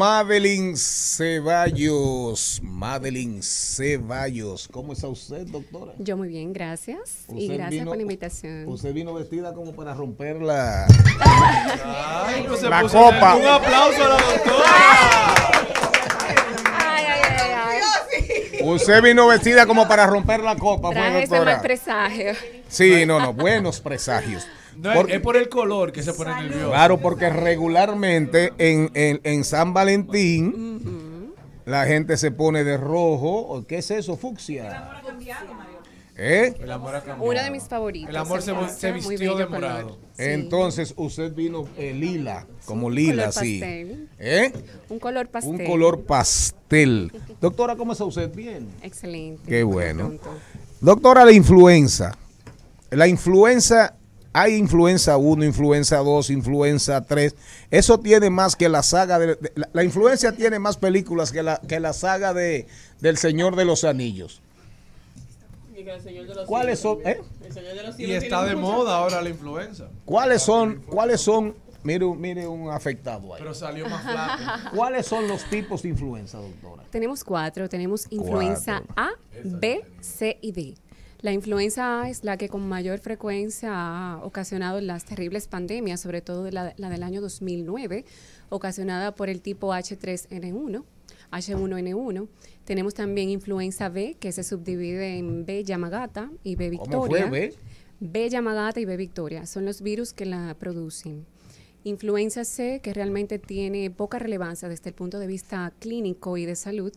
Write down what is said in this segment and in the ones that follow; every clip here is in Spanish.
Madeline Ceballos, Madeline Ceballos, ¿cómo está usted, doctora? Yo muy bien, gracias. Y gracias por la invitación. Usted vino vestida como para romper pues la, la copa. Un aplauso a la doctora. Usted vino vestida como para romper la copa, pues, Traje fue mal presagio. Sí, no, no, buenos presagios. es por el color que se pone el nervioso. Claro, porque regularmente en, San Valentín la gente se pone de rojo. ¿Qué es eso? Fucsia. ¿Eh? El amor Una de mis favoritas. El amor se, vistió de morado. Entonces, usted vino lila, eh, como lila, sí. ¿Eh? Un color pastel. Un color pastel. Doctora, ¿cómo está usted? Bien. Excelente. Qué bueno. Doctora, la influenza. La influenza, hay influenza 1, influenza 2, influenza 3. Eso tiene más que la saga de... la, la, influenza tiene más películas que la, que la saga de, del Señor de los Anillos. ¿Cuáles son? ¿Eh? El señor de los y está de moda ahora la influenza. ¿Cuáles son? ¿Cuáles son? Mire, mire un afectado ahí. Pero salió más flaco. ¿Cuáles son los tipos de influenza, doctora? Tenemos cuatro. Tenemos influenza A, B, C y D. La influenza A es la que con mayor frecuencia ha ocasionado las terribles pandemias, sobre todo la, la del año 2009, ocasionada por el tipo H3N1 H1N1. Tenemos también influenza B, que se subdivide en B Yamagata y B Victoria. ¿Cómo fue B? B Yamagata y B Victoria. Son los virus que la producen. Influenza C, que realmente tiene poca relevancia desde el punto de vista clínico y de salud,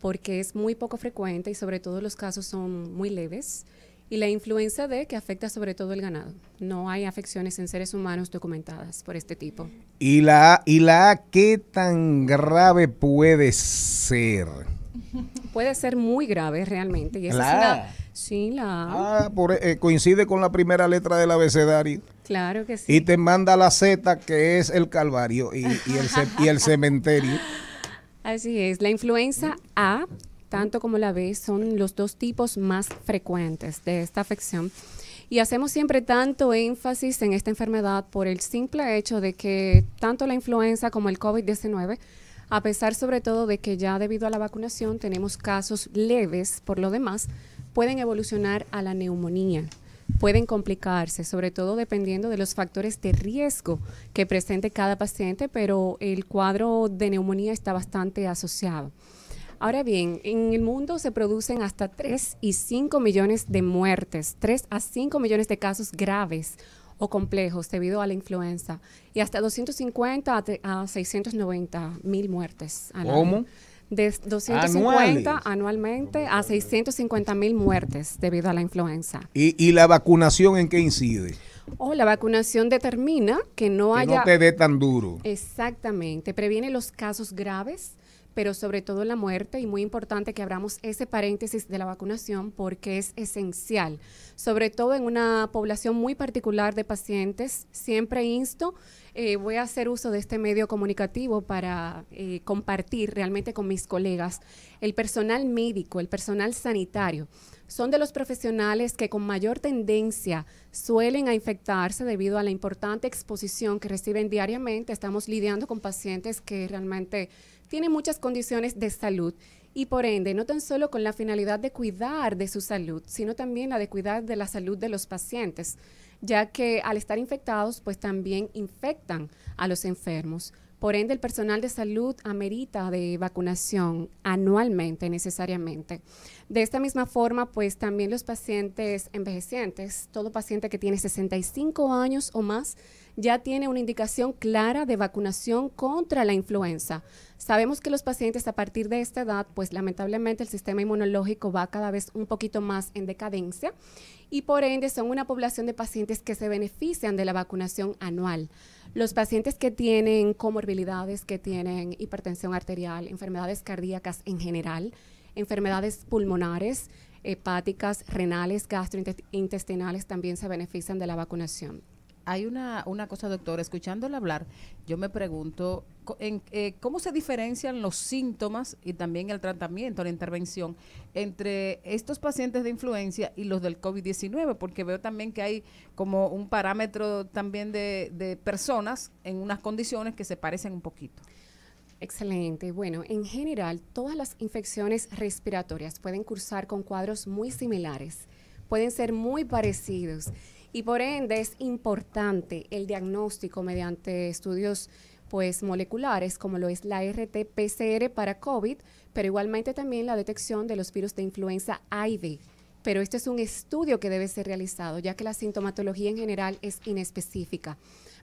porque es muy poco frecuente y sobre todo los casos son muy leves y la influenza D que afecta sobre todo el ganado. No hay afecciones en seres humanos documentadas por este tipo. ¿Y la, y la A qué tan grave puede ser? Puede ser muy grave realmente. Y sí, la ah, eh, coincide con la primera letra del abecedario. Claro que sí. Y te manda la Z, que es el calvario y, el, y el cementerio. Así es, la influenza A tanto como la B, son los dos tipos más frecuentes de esta afección. Y hacemos siempre tanto énfasis en esta enfermedad por el simple hecho de que tanto la influenza como el COVID-19, a pesar sobre todo de que ya debido a la vacunación tenemos casos leves por lo demás, pueden evolucionar a la neumonía, pueden complicarse, sobre todo dependiendo de los factores de riesgo que presente cada paciente, pero el cuadro de neumonía está bastante asociado. Ahora bien, en el mundo se producen hasta 3 y 5 millones de muertes, 3 a 5 millones de casos graves o complejos debido a la influenza y hasta 250 a, 690 mil muertes anualmente. ¿Cómo? De 250 anualmente a 650 mil muertes debido a la influenza. ¿Y, la vacunación en qué incide? Oh, la vacunación determina que no que haya... no te dé tan duro. Exactamente. Previene los casos graves, pero sobre todo la muerte y muy importante que abramos ese paréntesis de la vacunación porque es esencial, sobre todo en una población muy particular de pacientes. Siempre insto, eh, voy a hacer uso de este medio comunicativo para eh, compartir realmente con mis colegas el personal médico, el personal sanitario son de los profesionales que con mayor tendencia suelen a infectarse debido a la importante exposición que reciben diariamente. Estamos lidiando con pacientes que realmente tienen muchas condiciones de salud y por ende no tan solo con la finalidad de cuidar de su salud, sino también la de cuidar de la salud de los pacientes, ya que al estar infectados pues también infectan a los enfermos. Por ende, el personal de salud amerita de vacunación anualmente, necesariamente. De esta misma forma, pues también los pacientes envejecientes, todo paciente que tiene 65 años o más, ya tiene una indicación clara de vacunación contra la influenza Sabemos que los pacientes a partir de esta edad, pues lamentablemente el sistema inmunológico va cada vez un poquito más en decadencia y por ende son una población de pacientes que se benefician de la vacunación anual. Los pacientes que tienen comorbilidades, que tienen hipertensión arterial, enfermedades cardíacas en general, enfermedades pulmonares, hepáticas, renales, gastrointestinales también se benefician de la vacunación hay una, una cosa, doctor, escuchándole hablar, yo me pregunto eh, cómo se diferencian los síntomas y también el tratamiento, la intervención entre estos pacientes de influencia y los del COVID-19, porque veo también que hay como un parámetro también de, de personas en unas condiciones que se parecen un poquito. Excelente. Bueno, en general, todas las infecciones respiratorias pueden cursar con cuadros muy similares, pueden ser muy parecidos y por ende es importante el diagnóstico mediante estudios pues moleculares como lo es la RT-PCR para COVID, pero igualmente también la detección de los virus de influenza B. Pero este es un estudio que debe ser realizado, ya que la sintomatología en general es inespecífica.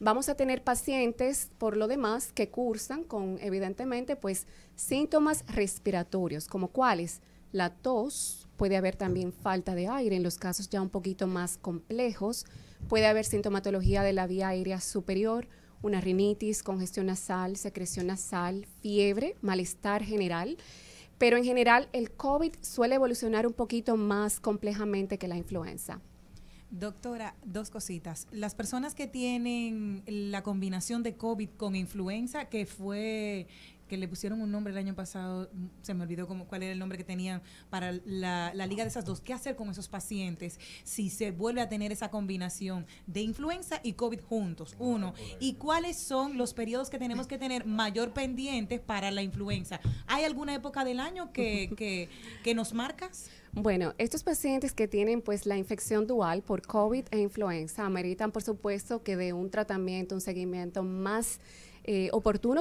Vamos a tener pacientes, por lo demás, que cursan con, evidentemente, pues síntomas respiratorios, como cuáles, la tos, puede haber también falta de aire en los casos ya un poquito más complejos, puede haber sintomatología de la vía aérea superior, una rinitis, congestión nasal, secreción nasal, fiebre, malestar general. Pero en general el COVID suele evolucionar un poquito más complejamente que la influenza. Doctora, dos cositas. Las personas que tienen la combinación de COVID con influenza, que fue que le pusieron un nombre el año pasado, se me olvidó como cuál era el nombre que tenían para la, liga de esas dos. ¿Qué hacer con esos pacientes si se vuelve a tener esa combinación de influenza y COVID juntos? Ah, Uno. ¿Y cuáles son los periodos que tenemos que tener mayor pendiente para la influenza? ¿Hay alguna época del año que, que, que nos marcas? Bueno, estos pacientes que tienen pues la infección dual por COVID e influenza ameritan por supuesto que de un tratamiento, un seguimiento más eh,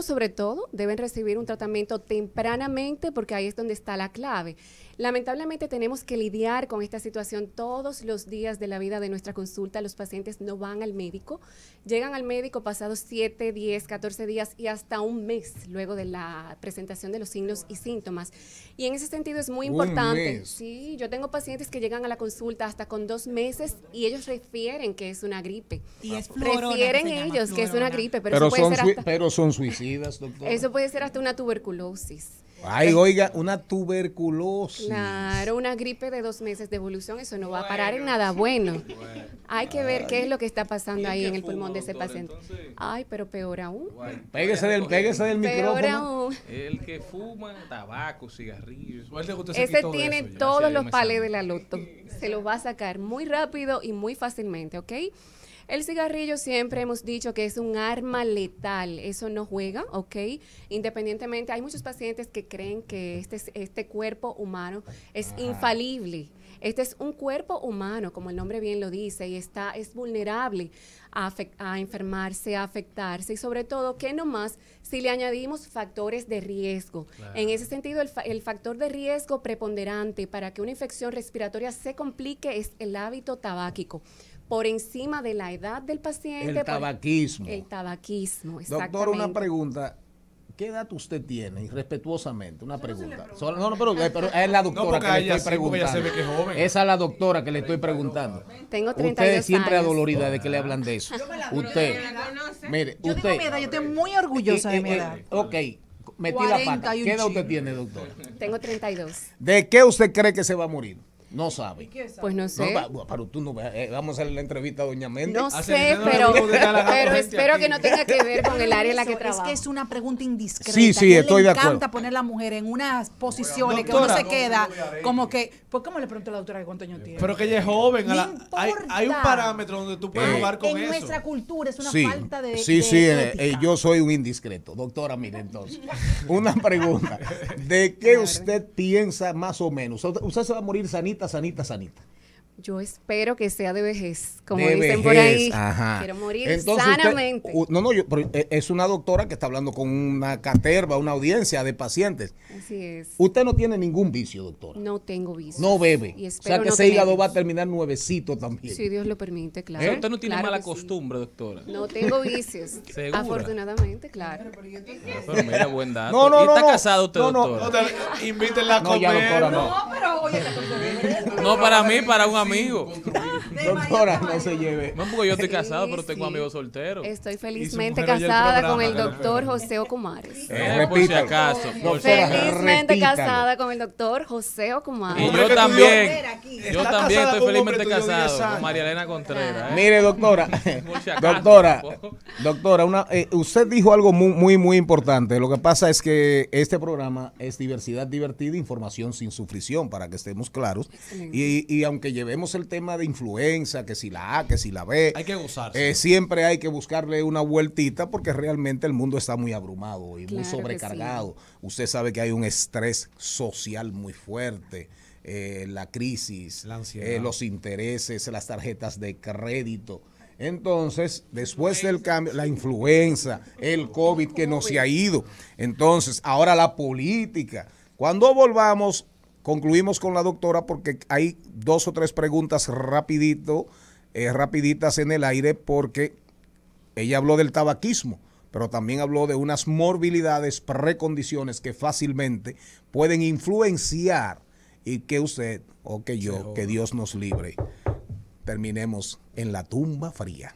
sobre todo, deben recibir un tratamiento tempranamente porque ahí es donde está la clave. Lamentablemente tenemos que lidiar con esta situación todos los días de la vida de nuestra consulta. Los pacientes no van al médico, llegan al médico pasados 7, 10, 14 días y hasta un mes luego de la presentación de los signos y síntomas. Y en ese sentido es muy importante. Sí, yo tengo pacientes que llegan a la consulta hasta con dos meses y ellos refieren que es una gripe. Y es Refieren ellos que es una gripe, pero, son pero son suicidas, doctor. Eso puede ser hasta una tuberculosis. Ay, oiga, una tuberculosis. Claro, una gripe de dos meses de evolución, eso no va a parar en nada bueno. Hay que ver qué es lo que está pasando ahí en el pulmón de ese paciente. Ay, pero peor aún. del, pégese peor Aún. El que fuma tabaco, cigarrillos. Ese tiene todos los palés de la loto. Se lo va a sacar muy rápido y muy fácilmente, ¿ok? El cigarrillo siempre hemos dicho que es un arma letal, eso no juega, ¿ok? Independientemente, hay muchos pacientes que creen que este, este cuerpo humano es infalible. Este es un cuerpo humano, como el nombre bien lo dice, y está, es vulnerable a, a, enfermarse, a afectarse, y sobre todo, que no más si le añadimos factores de riesgo? En ese sentido, el, el factor de riesgo preponderante para que una infección respiratoria se complique es el hábito tabáquico por encima de la edad del paciente. El tabaquismo. El tabaquismo, exactamente. Doctor, una pregunta. ¿Qué edad usted tiene? Irrespetuosamente, una pregunta. No, no, pero, es la doctora que le estoy preguntando. Esa es la doctora que le estoy preguntando. Tengo 32 Usted siempre adolorida de que le hablan de eso. Yo me la usted, mire, yo usted. Tengo mi edad, yo estoy muy orgullosa de mi eh, eh, edad. Eh, ok, metí la pata. ¿Qué edad usted tiene, doctora? Tengo 32. ¿De qué usted cree que se va a morir? No sabe. Pues no sé. pero tú no, eh, vamos a hacer la entrevista a Doña Méndez. No sé, pero, pero espero que no tenga que ver con el área en la que trabaja. Es que es una pregunta indiscreta. Sí, sí, estoy de acuerdo. encanta poner a la mujer en unas posiciones que uno se queda como que. pues qué le pregunto a la doctora de cuánto años tiene? Pero que ella es joven. hay, hay, un parámetro donde tú puedes eh, jugar con eso. En nuestra cultura es una falta de. Sí, sí, eh, yo soy un indiscreto. Doctora, mire, entonces. una pregunta. ¿De qué usted piensa más o menos? ¿Usted se va a morir sanita? sanita, sanita, yo espero que sea de vejez, como dicen por ahí. Ajá. Quiero morir sanamente. no, no, yo, eh, es una doctora que está hablando con una caterva, una audiencia de pacientes. Así es. Usted no tiene ningún vicio, doctora. No tengo vicio. No bebe. o sea que ese hígado va a terminar nuevecito también. Si Dios lo permite, claro. Usted no tiene mala costumbre, doctora. No tengo vicios. Afortunadamente, claro. Ah, pero mira, buen dato. No, no, ¿Y está casado usted, doctora? No, no, invítenla a comer. No, pero doctora, no. No, pero oye, No, para mí, para un amigo. Ah, doctora, no se lleve. No, porque yo estoy casado, pero tengo amigos solteros. Estoy felizmente casada con el doctor José Ocumares. Eh, eh, por si acaso. Felizmente casada con el doctor José Ocumares. Y yo también. Yo también estoy felizmente casado con María Elena Contreras. ¿eh? Mire, doctora. Doctora, doctora, una, usted dijo algo muy, muy, muy importante. Lo que pasa es que este programa es diversidad divertida, información sin sufrición, para que estemos claros. Y, y aunque lleve Vemos el tema de influenza, que si la A, que si la B. Hay que gozarse. Eh, siempre hay que buscarle una vueltita porque realmente el mundo está muy abrumado y muy sobrecargado. Usted sabe que hay un estrés social muy fuerte. Eh, la crisis, eh, los intereses, las tarjetas de crédito. Entonces, después del cambio, la influenza, el COVID que no se ha ido. Entonces, ahora la política. Cuando volvamos, Concluimos con la doctora porque hay dos o tres preguntas rapidito, eh, rapiditas en el aire porque ella habló del tabaquismo, pero también habló de unas morbilidades, precondiciones que fácilmente pueden influenciar y que usted o que yo, que Dios nos libre, terminemos en la tumba fría.